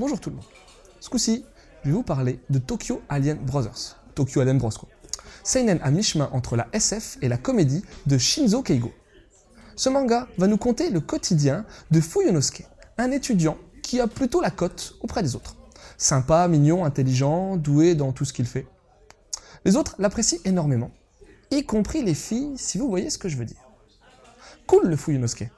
Bonjour tout le monde. Ce coup-ci, je vais vous parler de Tokyo Alien Brothers. Tokyo Alien Bros quoi. Seinen à mi-chemin entre la SF et la comédie de Shinzo Keigo. Ce manga va nous conter le quotidien de Fuyonosuke, un étudiant qui a plutôt la cote auprès des autres. Sympa, mignon, intelligent, doué dans tout ce qu'il fait. Les autres l'apprécient énormément, y compris les filles, si vous voyez ce que je veux dire. Cool le Fuyonosuke.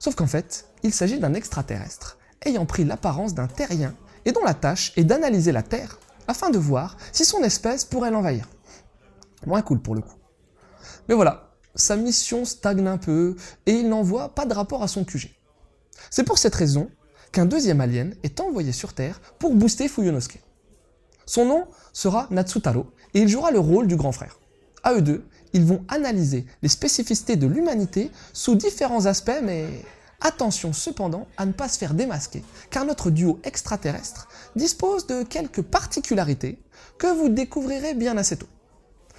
Sauf qu'en fait, il s'agit d'un extraterrestre ayant pris l'apparence d'un terrien et dont la tâche est d'analyser la Terre afin de voir si son espèce pourrait l'envahir. Moins cool pour le coup. Mais voilà, sa mission stagne un peu et il n'envoie pas de rapport à son QG. C'est pour cette raison qu'un deuxième alien est envoyé sur Terre pour booster Fuyunosuke. Son nom sera Natsutaro et il jouera le rôle du grand frère. A eux deux, ils vont analyser les spécificités de l'humanité sous différents aspects mais Attention cependant à ne pas se faire démasquer, car notre duo extraterrestre dispose de quelques particularités que vous découvrirez bien assez tôt.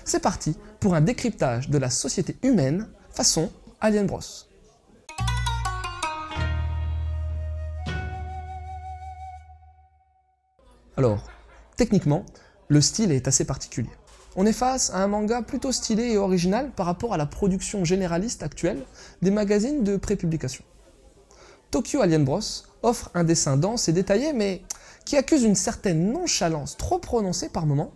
C'est parti pour un décryptage de la société humaine façon Alien Bros. Alors, techniquement, le style est assez particulier. On est face à un manga plutôt stylé et original par rapport à la production généraliste actuelle des magazines de prépublication. Tokyo Alien Bros offre un dessin dense et détaillé, mais qui accuse une certaine nonchalance trop prononcée par moments,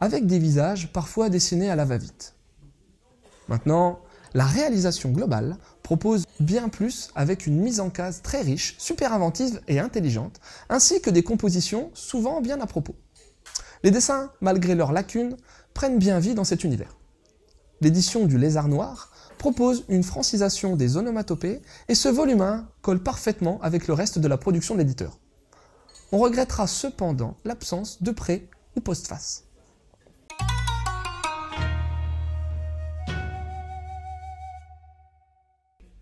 avec des visages parfois dessinés à la va-vite. Maintenant, la réalisation globale propose bien plus avec une mise en case très riche, super inventive et intelligente, ainsi que des compositions souvent bien à propos. Les dessins, malgré leurs lacunes, prennent bien vie dans cet univers. L'édition du Lézard Noir propose une francisation des onomatopées et ce volume 1 colle parfaitement avec le reste de la production de l'éditeur. On regrettera cependant l'absence de pré ou postface.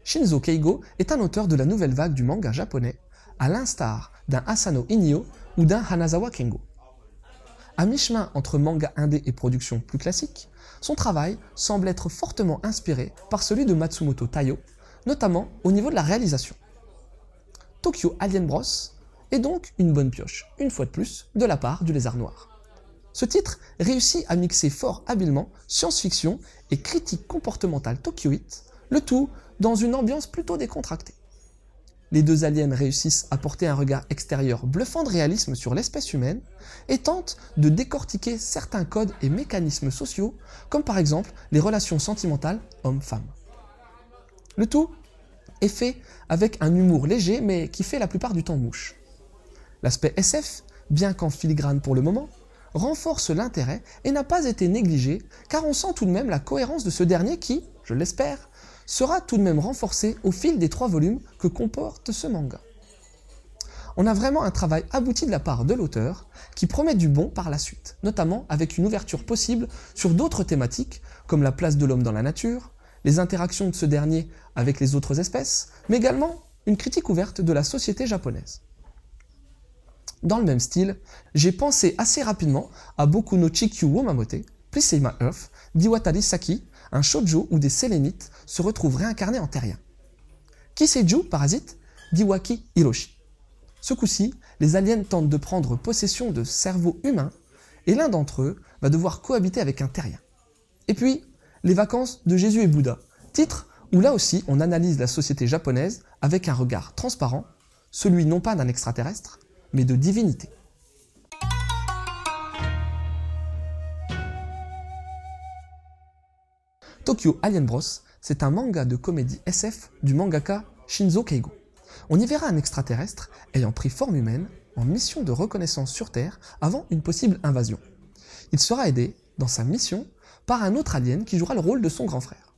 Shinzo Keigo est un auteur de la nouvelle vague du manga japonais, à l'instar d'un Asano Inio ou d'un Hanazawa Kengo. À mi-chemin entre manga indé et production plus classique, son travail semble être fortement inspiré par celui de Matsumoto Taio, notamment au niveau de la réalisation. Tokyo Alien Bros est donc une bonne pioche, une fois de plus, de la part du Lézard Noir. Ce titre réussit à mixer fort habilement science-fiction et critique comportementale tokyoïte, le tout dans une ambiance plutôt décontractée les deux aliens réussissent à porter un regard extérieur bluffant de réalisme sur l'espèce humaine et tentent de décortiquer certains codes et mécanismes sociaux, comme par exemple les relations sentimentales homme-femme. Le tout est fait avec un humour léger mais qui fait la plupart du temps mouche. L'aspect SF, bien qu'en filigrane pour le moment, renforce l'intérêt et n'a pas été négligé car on sent tout de même la cohérence de ce dernier qui, je l'espère, sera tout de même renforcé au fil des trois volumes que comporte ce manga. On a vraiment un travail abouti de la part de l'auteur qui promet du bon par la suite, notamment avec une ouverture possible sur d'autres thématiques comme la place de l'homme dans la nature, les interactions de ce dernier avec les autres espèces, mais également une critique ouverte de la société japonaise. Dans le même style, j'ai pensé assez rapidement à Boku no Chikyu Womamote, My Earth d'Iwatari Saki un shoujo ou des sélénites se retrouvent réincarnés en terriens. Kiseiju parasite Diwaki Hiroshi. Ce coup-ci, les aliens tentent de prendre possession de cerveaux humains et l'un d'entre eux va devoir cohabiter avec un terrien. Et puis, Les vacances de Jésus et Bouddha, titre où là aussi on analyse la société japonaise avec un regard transparent, celui non pas d'un extraterrestre, mais de divinité. Tokyo Alien Bros, c'est un manga de comédie SF du mangaka Shinzo Keigo. On y verra un extraterrestre ayant pris forme humaine en mission de reconnaissance sur Terre avant une possible invasion. Il sera aidé, dans sa mission, par un autre alien qui jouera le rôle de son grand frère.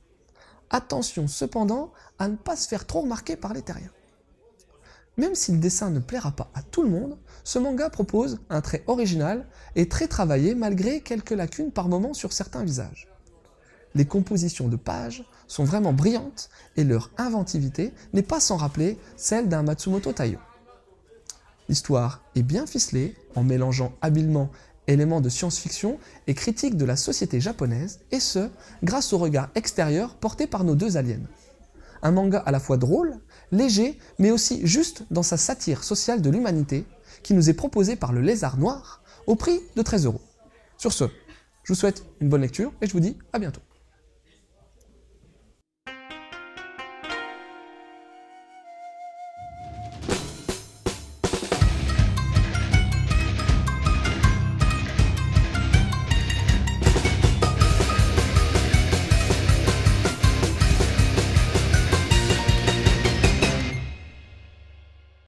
Attention cependant à ne pas se faire trop remarquer par les terriens. Même si le dessin ne plaira pas à tout le monde, ce manga propose un trait original et très travaillé malgré quelques lacunes par moments sur certains visages les compositions de pages sont vraiment brillantes et leur inventivité n'est pas sans rappeler celle d'un Matsumoto Taiyo. L'histoire est bien ficelée en mélangeant habilement éléments de science-fiction et critiques de la société japonaise, et ce, grâce au regard extérieur porté par nos deux aliens. Un manga à la fois drôle, léger, mais aussi juste dans sa satire sociale de l'humanité, qui nous est proposé par le Lézard Noir, au prix de 13 euros. Sur ce, je vous souhaite une bonne lecture et je vous dis à bientôt.